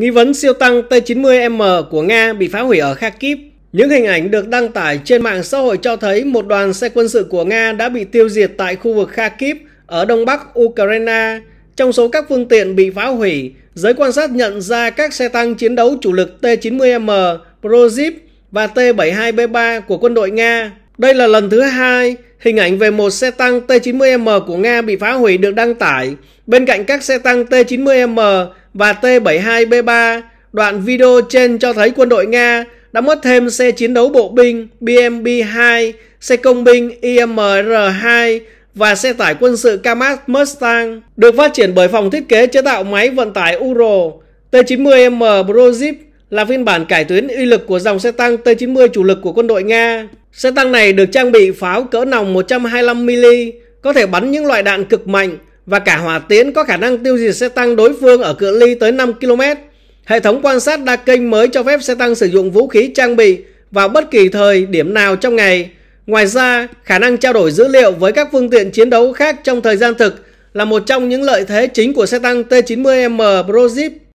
Nghi vấn siêu tăng T-90M của Nga bị phá hủy ở Kharkiv. Những hình ảnh được đăng tải trên mạng xã hội cho thấy một đoàn xe quân sự của Nga đã bị tiêu diệt tại khu vực Kharkiv ở đông bắc Ukraine. Trong số các phương tiện bị phá hủy, giới quan sát nhận ra các xe tăng chiến đấu chủ lực T-90M, Prozip và T-72B3 của quân đội Nga. Đây là lần thứ hai hình ảnh về một xe tăng T-90M của Nga bị phá hủy được đăng tải. Bên cạnh các xe tăng T-90M, và T-72B3. Đoạn video trên cho thấy quân đội Nga đã mất thêm xe chiến đấu bộ binh BMB-2, xe công binh IMR-2 và xe tải quân sự Kamaz Mustang được phát triển bởi phòng thiết kế chế tạo máy vận tải Uro. T-90M Brozip là phiên bản cải tiến uy lực của dòng xe tăng T-90 chủ lực của quân đội Nga. Xe tăng này được trang bị pháo cỡ nòng 125mm, có thể bắn những loại đạn cực mạnh và cả hỏa tiễn có khả năng tiêu diệt xe tăng đối phương ở cự ly tới 5 km. Hệ thống quan sát đa kênh mới cho phép xe tăng sử dụng vũ khí trang bị vào bất kỳ thời điểm nào trong ngày. Ngoài ra, khả năng trao đổi dữ liệu với các phương tiện chiến đấu khác trong thời gian thực là một trong những lợi thế chính của xe tăng T-90M Brozip